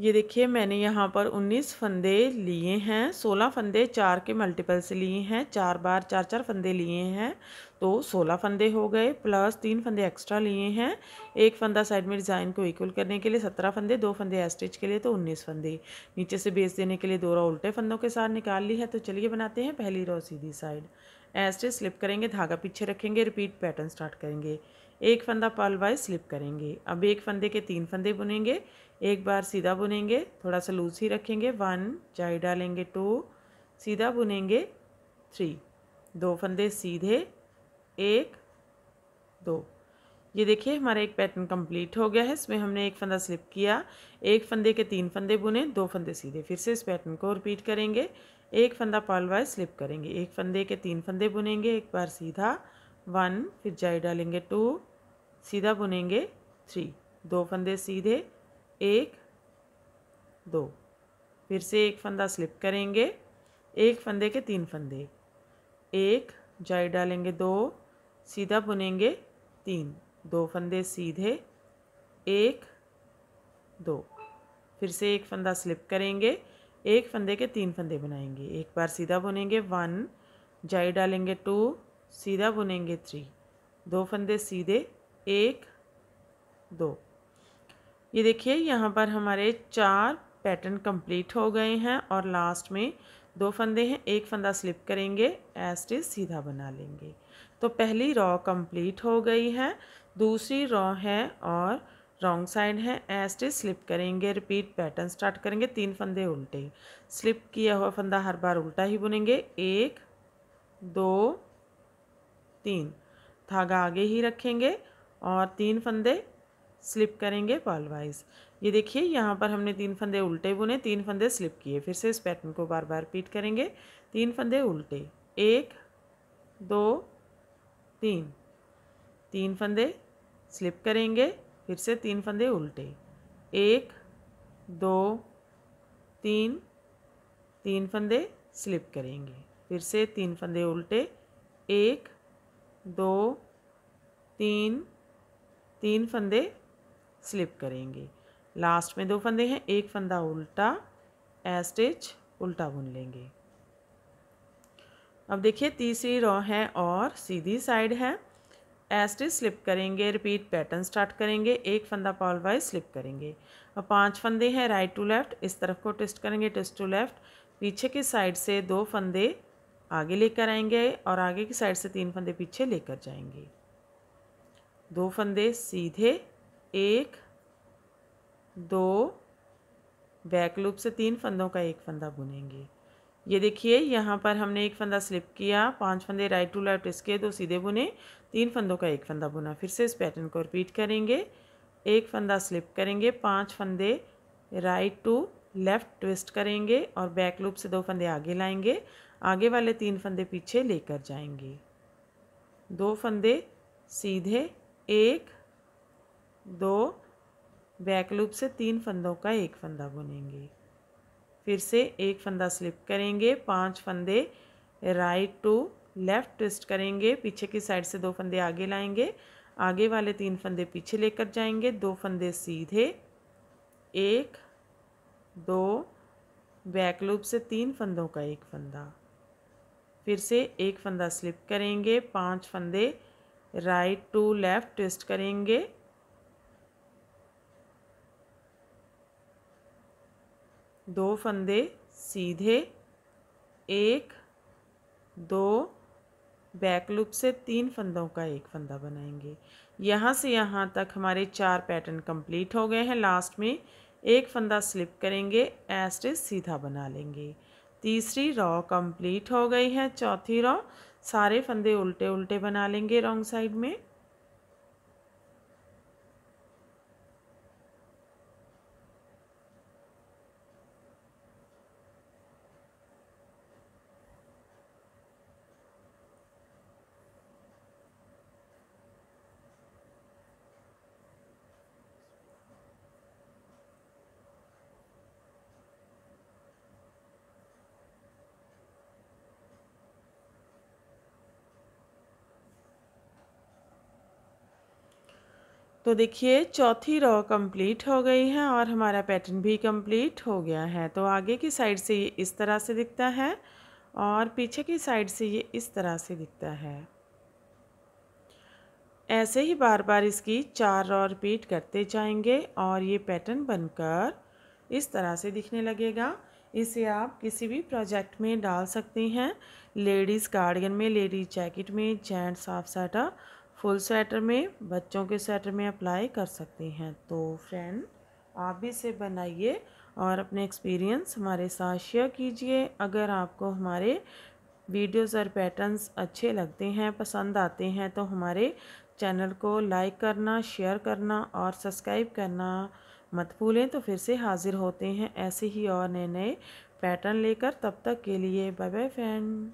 ये देखिए मैंने यहाँ पर 19 फंदे लिए हैं 16 फंदे चार के मल्टीपल से लिए हैं चार बार चार चार फंदे लिए हैं तो 16 फंदे हो गए प्लस तीन फंदे एक्स्ट्रा लिए हैं एक फंदा साइड में डिज़ाइन को इक्वल करने के लिए 17 फंदे दो फंदे एस्टिच के लिए तो 19 फंदे नीचे से बेस देने के लिए दो रो उल्टे फंदों के साथ निकाल ली है तो चलिए बनाते हैं पहली रो सीधी साइड एस्टिच स्लिप करेंगे धागा पीछे रखेंगे रिपीट पैटर्न स्टार्ट करेंगे एक फंदा पल वाइज स्लिप करेंगे अब एक फंदे के तीन फंदे बुनेंगे एक बार सीधा बुनेंगे थोड़ा सा लूज ही रखेंगे वन जाई डालेंगे टू सीधा बुनेंगे थ्री दो फंदे सीधे एक दो ये देखिए हमारा एक पैटर्न कंप्लीट हो गया है इसमें हमने एक फंदा स्लिप किया एक फंदे के तीन फंदे बुने दो फंदे सीधे फिर से इस पैटर्न को रिपीट करेंगे एक फंदा पाल वाइज स्लिप करेंगे एक फंदे के तीन फंदे बुनेंगे एक बार सीधा वन फिर जाई डालेंगे टू सीधा बुनेंगे थ्री दो फंदे सीधे एक दो फिर से एक फंदा स्लिप करेंगे एक फंदे के तीन फंदे एक जाई डालेंगे दो सीधा बुनेंगे तीन दो फंदे सीधे एक दो फिर से एक फंदा स्लिप करेंगे एक फंदे के तीन फंदे बनाएंगे एक बार सीधा बुनेंगे वन जाई डालेंगे टू सीधा बुनेंगे थ्री दो फंदे सीधे एक दो ये देखिए यहाँ पर हमारे चार पैटर्न कंप्लीट हो गए हैं और लास्ट में दो फंदे हैं एक फंदा स्लिप करेंगे एस्ट सीधा बना लेंगे तो पहली रॉ कंप्लीट हो गई है दूसरी रॉ है और रॉन्ग साइड है एस्ट स्लिप करेंगे रिपीट पैटर्न स्टार्ट करेंगे तीन फंदे उल्टे स्लिप किया हुआ फंदा हर बार उल्टा ही बुनेंगे एक दो तीन धागा आगे ही रखेंगे और तीन फंदे स्लिप करेंगे बॉल वाइज ये देखिए यहाँ पर हमने तीन फंदे उल्टे बुने तीन फंदे स्लिप किए फिर से इस पैटर्न को बार बार रिपीट करेंगे तीन फंदे उल्टे एक दो तीन तीन फंदे स्लिप करेंगे फिर से तीन फंदे उल्टे एक दो तीन तीन फंदे स्लिप करेंगे फिर से तीन फंदे उल्टे एक दो तीन तीन फंदे स्लिप करेंगे लास्ट में दो फंदे हैं एक फंदा उल्टा ए स्टिच उल्टा बुन लेंगे अब देखिए तीसरी रॉ है और सीधी साइड है एस्टिच स्लिप करेंगे रिपीट पैटर्न स्टार्ट करेंगे एक फंदा पॉल वाइज स्लिप करेंगे अब पांच फंदे हैं राइट टू लेफ़्ट इस तरफ को ट्विस्ट करेंगे ट्विस्ट टू लेफ़्ट पीछे की साइड से दो फंदे आगे लेकर आएंगे और आगे की साइड से तीन फंदे पीछे लेकर जाएंगे दो फंदे सीधे एक दो बैक लूप से तीन फंदों का एक फंदा बुनेंगे ये देखिए यहाँ पर हमने एक फंदा स्लिप किया पांच फंदे राइट टू लेफ्ट इसके दो सीधे बुने तीन फंदों का एक फंदा बुना फिर से इस पैटर्न को रिपीट करेंगे एक फंदा स्लिप करेंगे पांच फंदे राइट टू लेफ़्ट ट्विस्ट करेंगे और बैक लूप से दो फंदे आगे लाएंगे आगे वाले तीन फंदे पीछे लेकर जाएंगे दो फंदे सीधे एक दो बैक लूप से तीन फंदों का एक फंदा बुनेंगे फिर से एक फंदा स्लिप करेंगे पांच फंदे राइट टू लेफ़्ट ट्विस्ट करेंगे पीछे की साइड से दो फंदे आगे लाएंगे आगे वाले तीन फंदे पीछे लेकर जाएंगे दो फंदे सीधे एक दो बैक लूप से तीन फंदों का एक फंदा फिर से एक फंदा स्लिप करेंगे पांच फंदे राइट टू लेफ़्ट ट्विस्ट करेंगे दो फंदे सीधे एक दो बैक लूप से तीन फंदों का एक फंदा बनाएंगे यहाँ से यहाँ तक हमारे चार पैटर्न कंप्लीट हो गए हैं लास्ट में एक फंदा स्लिप करेंगे एस्टिस सीधा बना लेंगे तीसरी रॉ कंप्लीट हो गई है चौथी रॉ सारे फंदे उल्टे उल्टे बना लेंगे रॉन्ग साइड में तो देखिए चौथी रो कंप्लीट हो गई है और हमारा पैटर्न भी कंप्लीट हो गया है तो आगे की साइड से ये इस तरह से दिखता है और पीछे की साइड से ये इस तरह से दिखता है ऐसे ही बार बार इसकी चार रो रिपीट करते जाएंगे और ये पैटर्न बनकर इस तरह से दिखने लगेगा इसे आप किसी भी प्रोजेक्ट में डाल सकती हैं लेडीज़ गार्डियन में लेडीज़ जैकेट में gents half sweater full sweater में बच्चों के स्वेटर में अप्लाई कर सकते हैं तो फ्रेंड आप भी इसे बनाइए और अपने एक्सपीरियंस हमारे साथ शेयर कीजिए अगर आपको हमारे वीडियोस और पैटर्न्स अच्छे लगते हैं पसंद आते हैं तो हमारे चैनल को लाइक करना शेयर करना और सब्सक्राइब करना मत भूलें तो फिर से हाज़िर होते हैं ऐसे ही और नए नए पैटर्न लेकर तब तक के लिए बाय बाय फ्रेंड